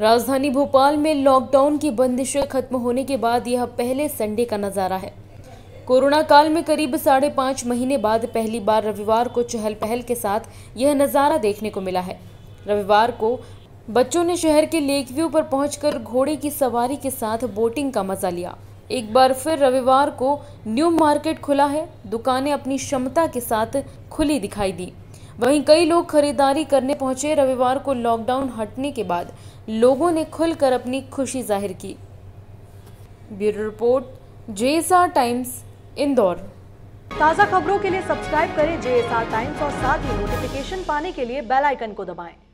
राजधानी भोपाल में लॉकडाउन की बंदिशें खत्म होने के बाद यह पहले संडे का नज़ारा है कोरोना काल में करीब साढ़े पाँच महीने बाद पहली बार रविवार को चहल पहल के साथ यह नज़ारा देखने को मिला है रविवार को बच्चों ने शहर के लेक व्यू पर पहुंचकर घोड़े की सवारी के साथ बोटिंग का मजा लिया एक बार फिर रविवार को न्यू मार्केट खुला है दुकानें अपनी क्षमता के साथ खुली दिखाई दी वहीं कई लोग खरीदारी करने पहुंचे रविवार को लॉकडाउन हटने के बाद लोगों ने खुलकर अपनी खुशी जाहिर की bureau report JSR Times Indore ताज़ा खबरों के लिए सब्सक्राइब करें जेएसआर टाइम्स और साथ ही नोटिफिकेशन पाने के लिए बेल आइकन को दबाएं